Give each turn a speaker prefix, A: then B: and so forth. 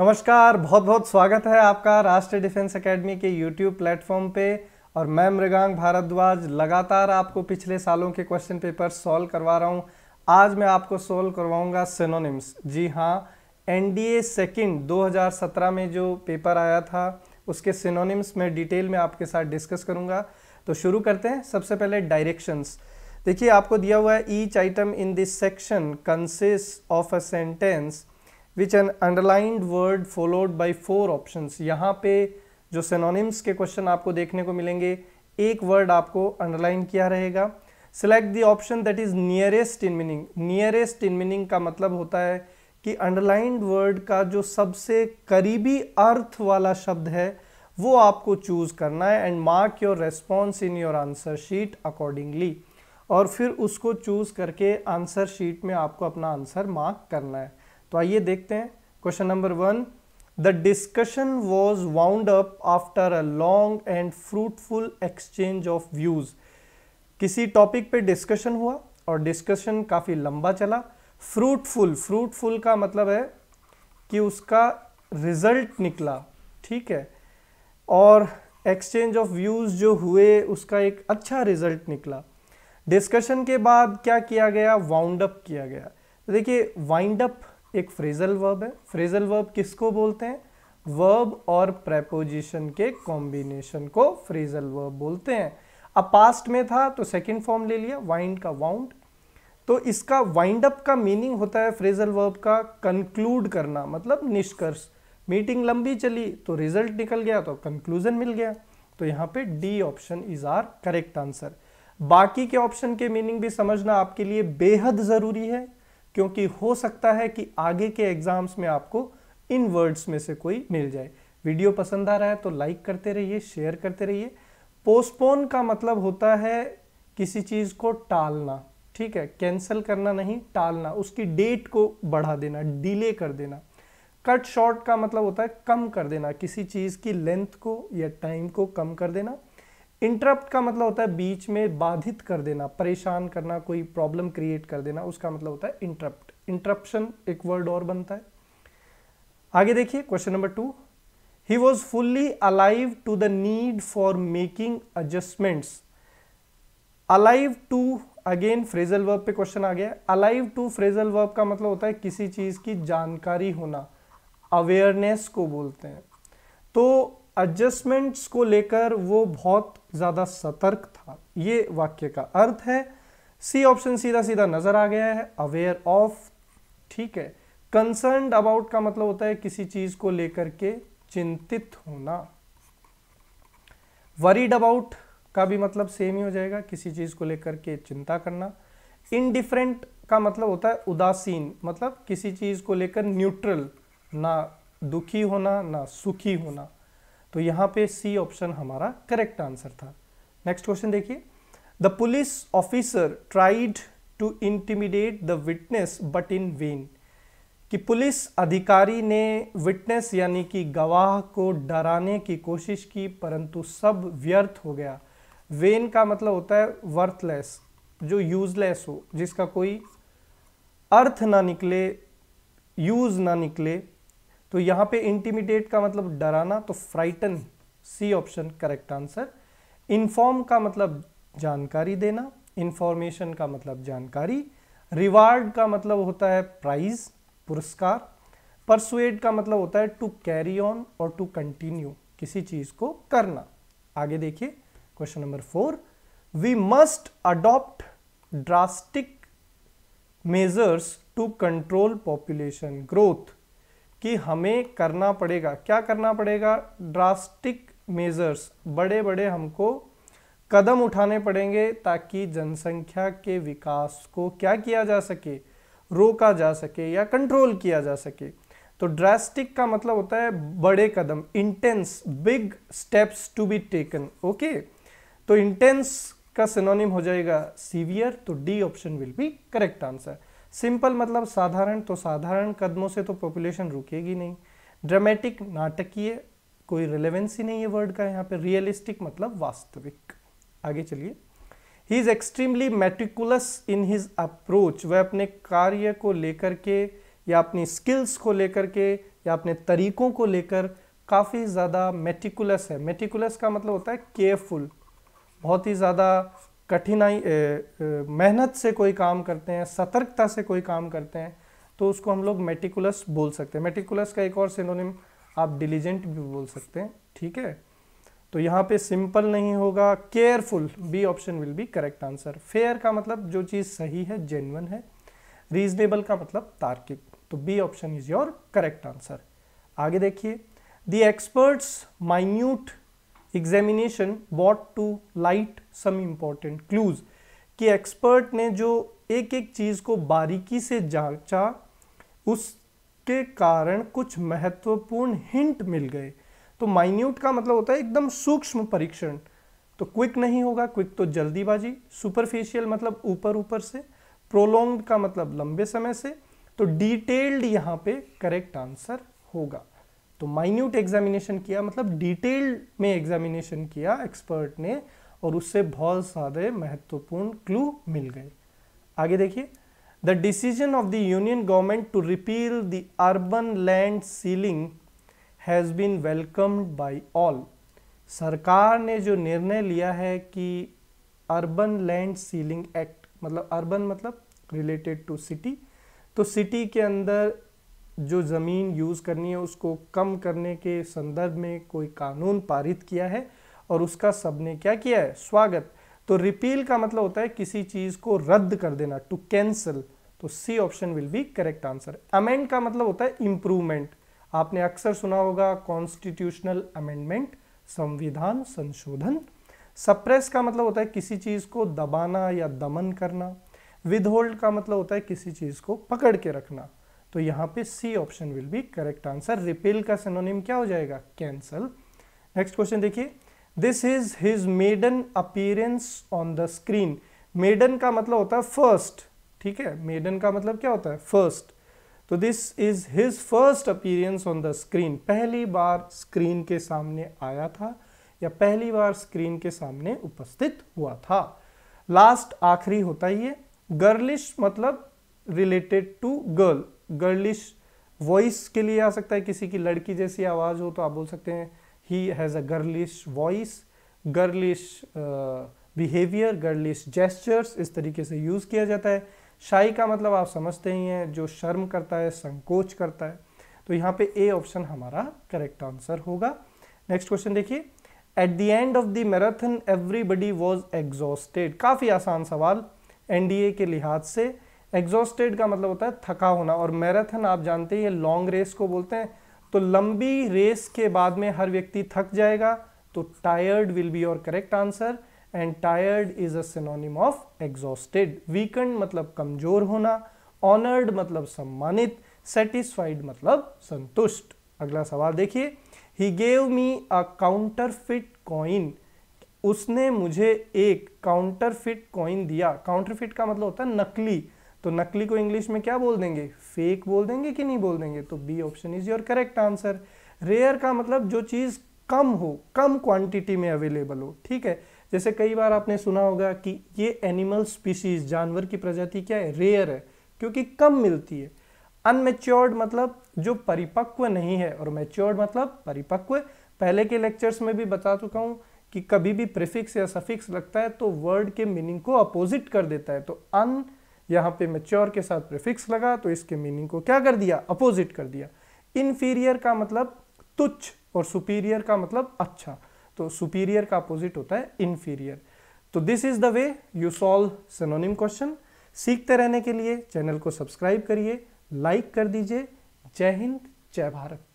A: नमस्कार बहुत बहुत स्वागत है आपका राष्ट्रीय डिफेंस एकेडमी के यूट्यूब प्लेटफॉर्म पे और मैं मृगांग भारद्वाज लगातार आपको पिछले सालों के क्वेश्चन पेपर सॉल्व करवा रहा हूँ आज मैं आपको सॉल्व करवाऊँगा सिनोनिम्स जी हाँ एन डी ए सेकेंड दो में जो पेपर आया था उसके सिनोनिम्स में डिटेल में आपके साथ डिस्कस करूँगा तो शुरू करते हैं सबसे पहले डायरेक्शंस देखिए आपको दिया हुआ है each item in this section consist of a sentence which an underlined word followed by four option यहाँ पे जो सेनोनिम्स के क्वेश्चन आपको देखने को मिलेंगे एक वर्ड आपको अंडरलाइन किया रहेगा select the option that is nearest in meaning nearest in meaning का मतलब होता है कि अंडरलाइंड वर्ड का जो सबसे करीबी अर्थ वाला शब्द है वो आपको चूज़ करना है and mark your response in your answer sheet accordingly और फिर उसको चूज़ करके आंसर शीट में आपको अपना आंसर मार्क करना है तो आइए देखते हैं question number one the discussion was wound up after a long and fruitful exchange of views किसी टॉपिक पे डिस्कशन हुआ और डिस्कशन काफ़ी लंबा चला फ्रूटफुल फ्रूटफुल का मतलब है कि उसका रिजल्ट निकला ठीक है और एक्सचेंज ऑफ व्यूज़ जो हुए उसका एक अच्छा रिजल्ट निकला डिस्कशन के बाद क्या किया गया वाउंड अप किया गया देखिए वाइंड अप एक फ्रेजल वर्ब है फ्रेजल वर्ब किसको बोलते हैं वर्ब और प्रेपोजिशन के कॉम्बिनेशन को फ्रेजल वर्ब बोलते हैं अब पास्ट में था तो सेकेंड फॉर्म ले लिया वाइंड का वाउंड तो इसका वाइंड अप का मीनिंग होता है फ्रेजल वर्ब का कंक्लूड करना मतलब निष्कर्ष मीटिंग लंबी चली तो रिजल्ट निकल गया तो कंक्लूजन मिल गया तो यहाँ पे D option is our correct answer बाकी के ऑप्शन के मीनिंग भी समझना आपके लिए बेहद ज़रूरी है क्योंकि हो सकता है कि आगे के एग्ज़ाम्स में आपको इन वर्ड्स में से कोई मिल जाए वीडियो पसंद आ रहा है तो लाइक करते रहिए शेयर करते रहिए पोस्टपोन का मतलब होता है किसी चीज़ को टालना ठीक है कैंसिल करना नहीं टालना उसकी डेट को बढ़ा देना डिले कर देना कट शॉर्ट का मतलब होता है कम कर देना किसी चीज़ की लेंथ को या टाइम को कम कर देना इंटरप्ट का मतलब होता है बीच में बाधित कर देना परेशान करना कोई प्रॉब्लम क्रिएट कर देना उसका मतलब होता है इंटरप्ट इंटरप्शन एक वर्ड और बनता है आगे देखिए question number two he was fully alive to the need for making adjustments alive to again phrasal verb पे क्वेश्चन आ गया अलाइव टू फ्रेजल वर्ब का मतलब होता है किसी चीज़ की जानकारी होना अवेयरनेस को बोलते हैं तो एडजस्टमेंट्स को लेकर वो बहुत ज़्यादा सतर्क था ये वाक्य का अर्थ है सी ऑप्शन सीधा सीधा नज़र आ गया है अवेयर ऑफ ठीक है कंसर्न अबाउट का मतलब होता है किसी चीज़ को लेकर के चिंतित होना वरीड अबाउट का भी मतलब सेम ही हो जाएगा किसी चीज़ को लेकर के चिंता करना इनडिफरेंट का मतलब होता है उदासीन मतलब किसी चीज़ को लेकर न्यूट्रल ना दुखी होना ना सुखी होना तो यहां पे सी ऑप्शन हमारा करेक्ट आंसर था नेक्स्ट क्वेश्चन देखिए the police officer tried to intimidate the witness but in vain कि पुलिस अधिकारी ने विटनेस यानी कि गवाह को डराने की कोशिश की परंतु सब व्यर्थ हो गया वेन का मतलब होता है वर्थलेस जो यूजलेस हो जिसका कोई अर्थ ना निकले यूज ना निकले तो यहां पे इंटीमिडेट का मतलब डराना तो frighten C option correct answer inform का मतलब जानकारी देना इंफॉर्मेशन का मतलब जानकारी रिवार्ड का मतलब होता है प्राइज पुरस्कार परसुएड का मतलब होता है टू कैरी ऑन और टू कंटिन्यू किसी चीज को करना आगे देखिए question number four we must adopt drastic measures to control population growth कि हमें करना पड़ेगा क्या करना पड़ेगा ड्रास्टिक मेजर्स बड़े बड़े हमको कदम उठाने पड़ेंगे ताकि जनसंख्या के विकास को क्या किया जा सके रोका जा सके या कंट्रोल किया जा सके तो ड्रास्टिक का मतलब होता है बड़े कदम intense big steps to be taken okay तो इंटेंस का सिनोनिम हो जाएगा सीवियर तो D option will be correct answer simple मतलब साधारण तो साधारण कदमों से तो पॉपुलेशन रुकेगी नहीं ड्रामेटिक नाटकीय कोई रिलेवेंस ही नहीं है वर्ड का यहाँ पे रियलिस्टिक मतलब वास्तविक आगे चलिए he is extremely meticulous in his approach वह अपने कार्य को लेकर के या अपनी स्किल्स को लेकर के या अपने तरीकों को लेकर काफ़ी ज़्यादा मेटिकुलस है मेटिकुलस का मतलब होता है केयरफुल बहुत ही ज़्यादा कठिनाई मेहनत से कोई काम करते हैं सतर्कता से कोई काम करते हैं तो उसको हम लोग मेटिकुलस बोल सकते हैं मेटिकुलस का एक और सिनोनिम आप डिलीजेंट भी बोल सकते हैं ठीक है तो यहाँ पे सिंपल नहीं होगा careful B option will be correct answer fair का मतलब जो चीज़ सही है जेनवन है रीजनेबल का मतलब तार्किक तो B option is your correct answer आगे देखिए the experts minute examination bought to light some important clues कि एक्सपर्ट ने जो एक एक चीज़ को बारीकी से जांचा उसके कारण कुछ महत्वपूर्ण हिंट मिल गए तो माइन्यूट का मतलब होता है एकदम सूक्ष्म परीक्षण तो क्विक नहीं होगा क्विक तो जल्दीबाजी सुपरफेशियल मतलब ऊपर ऊपर से प्रोलोंग का मतलब लंबे समय से तो डिटेल्ड यहाँ पे करेक्ट आंसर होगा तो माइन्यूट एग्जामिनेशन किया मतलब डिटेल में एग्जामिनेशन किया एक्सपर्ट ने और उससे बहुत सारे महत्वपूर्ण क्लू मिल गए आगे देखिए the decision of the union government to repeal the urban land ceiling has been welcomed by all सरकार ने जो निर्णय लिया है कि अर्बन लैंड सीलिंग एक्ट मतलब अर्बन मतलब रिलेटेड टू सिटी तो सिटी के अंदर जो ज़मीन यूज़ करनी है उसको कम करने के संदर्भ में कोई कानून पारित किया है और उसका सबने क्या किया है स्वागत तो रिपील का मतलब होता है किसी चीज़ को रद्द कर देना टू कैंसिल तो C option will be correct answer amend का मतलब होता है इम्प्रूवमेंट आपने अक्सर सुना होगा कॉन्स्टिट्यूशनल अमेंडमेंट संविधान संशोधन सप्रेस का मतलब होता है किसी चीज़ को दबाना या दमन करना विदहोल्ड का मतलब होता है किसी चीज़ को पकड़ के रखना तो यहाँ पे C option will be correct answer repel का सिनोनिम क्या हो जाएगा कैंसल नेक्स्ट क्वेश्चन देखिए this is his maiden appearance on the screen maiden का मतलब होता है फर्स्ट ठीक है मेडन का मतलब क्या होता है फर्स्ट तो this is his first appearance on the screen पहली बार स्क्रीन के सामने आया था या पहली बार स्क्रीन के सामने उपस्थित हुआ था लास्ट आखिरी होता ही है गर्लिश मतलब related to girl girlish voice के लिए आ सकता है किसी की लड़की जैसी आवाज़ हो तो आप बोल सकते हैं he has a girlish voice girlish behaviour girlish gestures इस तरीके से यूज़ किया जाता है शाही का मतलब आप समझते ही हैं जो शर्म करता है संकोच करता है तो यहाँ पे ए ऑप्शन हमारा करेक्ट आंसर होगा नेक्स्ट क्वेश्चन देखिए at the end of the marathon everybody was exhausted काफ़ी आसान सवाल एनडीए के लिहाज से एग्जॉस्टेड का मतलब होता है थका होना और मैराथन आप जानते हैं ये लॉन्ग रेस को बोलते हैं तो लंबी रेस के बाद में हर व्यक्ति थक जाएगा तो tired will be your correct answer and tired is a synonym of exhausted weakened मतलब कमजोर होना ऑनर्ड मतलब सम्मानित सेटिस्फाइड मतलब संतुष्ट अगला सवाल देखिए he gave me a counterfeit coin उसने मुझे एक काउंटर फिट कॉइन दिया काउंटर फिट का मतलब होता है नकली तो नकली को इंग्लिश में क्या बोल देंगे फेक बोल देंगे कि नहीं बोल देंगे तो B option is your correct answer rare का मतलब जो चीज़ कम हो कम क्वांटिटी में अवेलेबल हो ठीक है जैसे कई बार आपने सुना होगा कि ये एनिमल स्पीसीज जानवर की प्रजाति क्या है रेयर है क्योंकि कम मिलती है अनमेच्योर्ड मतलब जो परिपक्व नहीं है और मेच्योर्ड मतलब परिपक्व पहले के लेक्चर्स में भी बता चुका हूँ कि कभी भी प्रिफिक्स या सफिक्स लगता है तो वर्ड के मीनिंग को अपोजिट कर देता है तो अन यहाँ पे मेच्योर के साथ प्रिफिक्स लगा तो इसके मीनिंग को क्या कर दिया अपोजिट कर दिया इन्फीरियर का मतलब तुच्छ और सुपीरियर का मतलब अच्छा तो सुपीरियर का अपोजिट होता है इन्फीरियर तो this is the way you solve synonym question सीखते रहने के लिए चैनल को सब्सक्राइब करिए लाइक कर दीजिए जय हिंद जय भारत